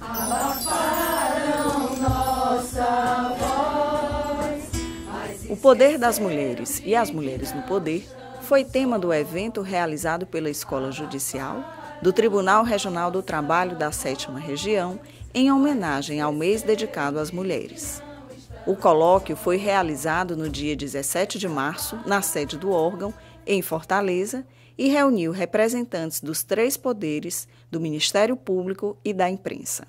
abafaram nossa voz. O poder das mulheres e as mulheres no poder foi tema do evento realizado pela Escola Judicial do Tribunal Regional do Trabalho da Sétima Região em homenagem ao mês dedicado às mulheres. O colóquio foi realizado no dia 17 de março, na sede do órgão, em Fortaleza, e reuniu representantes dos três poderes, do Ministério Público e da imprensa.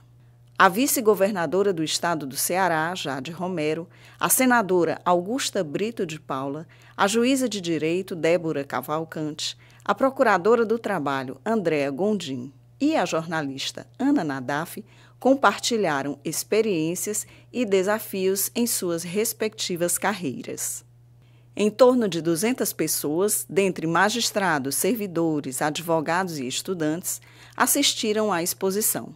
A vice-governadora do estado do Ceará, Jade Romero, a senadora Augusta Brito de Paula, a juíza de direito Débora Cavalcante, a procuradora do trabalho Andréa Gondim e a jornalista Ana Nadaf compartilharam experiências e desafios em suas respectivas carreiras. Em torno de 200 pessoas, dentre magistrados, servidores, advogados e estudantes, assistiram à exposição.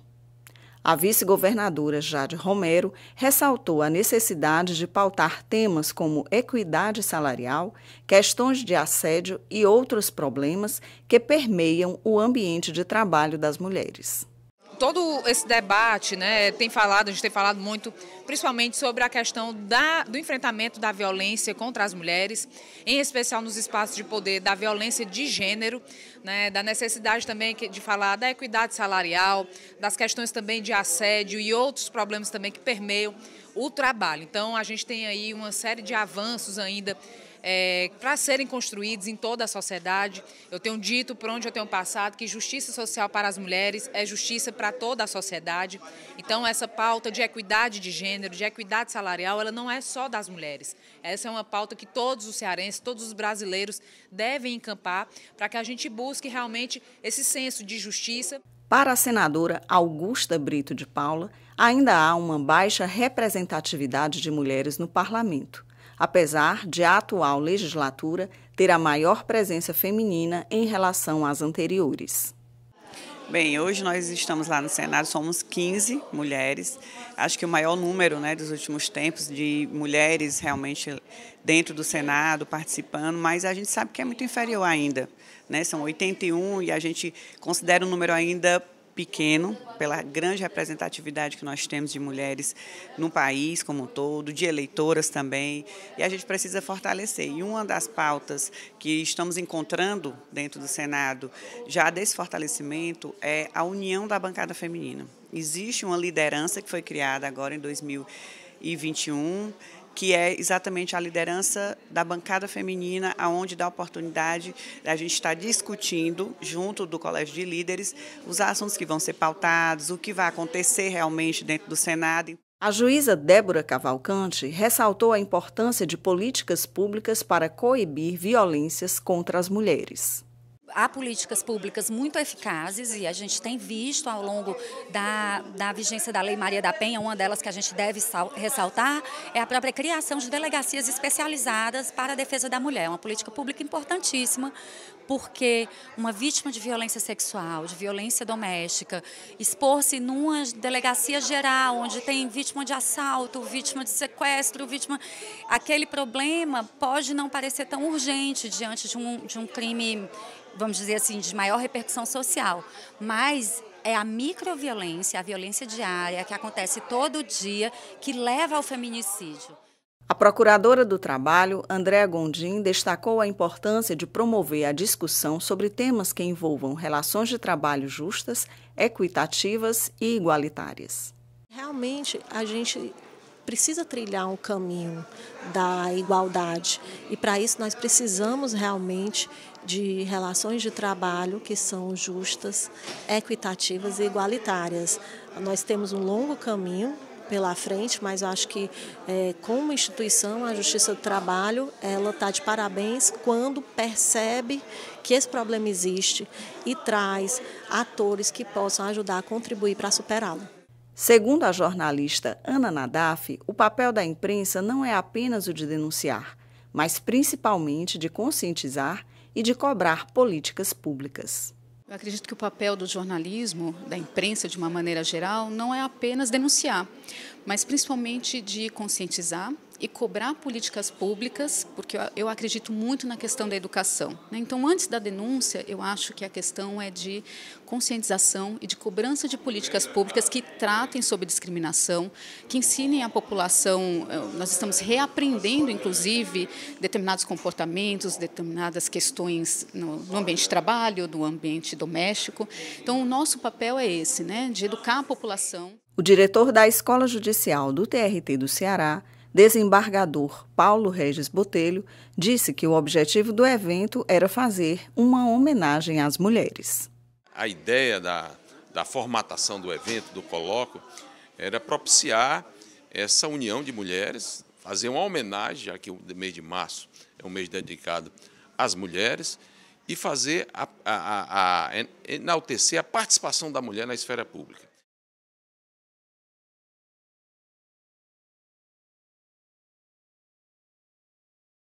A vice-governadora Jade Romero ressaltou a necessidade de pautar temas como equidade salarial, questões de assédio e outros problemas que permeiam o ambiente de trabalho das mulheres todo esse debate, né, tem falado, a gente tem falado muito, principalmente sobre a questão da, do enfrentamento da violência contra as mulheres, em especial nos espaços de poder, da violência de gênero, né, da necessidade também de falar da equidade salarial, das questões também de assédio e outros problemas também que permeiam o trabalho. Então, a gente tem aí uma série de avanços ainda é, para serem construídos em toda a sociedade. Eu tenho dito, por onde eu tenho passado, que justiça social para as mulheres é justiça para toda a sociedade. Então, essa pauta de equidade de gênero, de equidade salarial, ela não é só das mulheres. Essa é uma pauta que todos os cearenses, todos os brasileiros devem encampar para que a gente busque realmente esse senso de justiça. Para a senadora Augusta Brito de Paula, ainda há uma baixa representatividade de mulheres no parlamento apesar de a atual legislatura ter a maior presença feminina em relação às anteriores. Bem, hoje nós estamos lá no Senado, somos 15 mulheres. Acho que o maior número né, dos últimos tempos de mulheres realmente dentro do Senado, participando, mas a gente sabe que é muito inferior ainda. Né? São 81 e a gente considera um número ainda pequeno, pela grande representatividade que nós temos de mulheres no país como um todo, de eleitoras também, e a gente precisa fortalecer. E uma das pautas que estamos encontrando dentro do Senado, já desse fortalecimento, é a união da bancada feminina. Existe uma liderança que foi criada agora em 2021 que é exatamente a liderança da bancada feminina, aonde dá oportunidade a gente estar discutindo junto do colégio de líderes os assuntos que vão ser pautados, o que vai acontecer realmente dentro do Senado. A juíza Débora Cavalcante ressaltou a importância de políticas públicas para coibir violências contra as mulheres há políticas públicas muito eficazes e a gente tem visto ao longo da, da vigência da Lei Maria da Penha, uma delas que a gente deve sal, ressaltar é a própria criação de delegacias especializadas para a defesa da mulher. Uma política pública importantíssima, porque uma vítima de violência sexual, de violência doméstica, expor-se numa delegacia geral, onde tem vítima de assalto, vítima de sequestro, vítima. Aquele problema pode não parecer tão urgente diante de um, de um crime vamos dizer assim, de maior repercussão social. Mas é a microviolência, a violência diária que acontece todo dia que leva ao feminicídio. A procuradora do Trabalho, Andréa Gondim, destacou a importância de promover a discussão sobre temas que envolvam relações de trabalho justas, equitativas e igualitárias. Realmente, a gente precisa trilhar um caminho da igualdade. E para isso nós precisamos realmente de relações de trabalho que são justas, equitativas e igualitárias. Nós temos um longo caminho pela frente, mas eu acho que é, como instituição a Justiça do Trabalho ela está de parabéns quando percebe que esse problema existe e traz atores que possam ajudar a contribuir para superá-lo. Segundo a jornalista Ana Nadaf, o papel da imprensa não é apenas o de denunciar, mas principalmente de conscientizar e de cobrar políticas públicas. Eu acredito que o papel do jornalismo, da imprensa de uma maneira geral, não é apenas denunciar mas principalmente de conscientizar e cobrar políticas públicas, porque eu acredito muito na questão da educação. Né? Então, antes da denúncia, eu acho que a questão é de conscientização e de cobrança de políticas públicas que tratem sobre discriminação, que ensinem a população. Eh, nós estamos reaprendendo, inclusive, determinados comportamentos, determinadas questões no ambiente de trabalho, no ambiente doméstico. Então, o nosso papel é esse, né, de educar a população. O diretor da Escola Judicial do TRT do Ceará, desembargador Paulo Regis Botelho, disse que o objetivo do evento era fazer uma homenagem às mulheres. A ideia da, da formatação do evento, do colóquio, era propiciar essa união de mulheres, fazer uma homenagem, já que o mês de março é um mês dedicado às mulheres, e fazer a, a, a, a enaltecer a participação da mulher na esfera pública.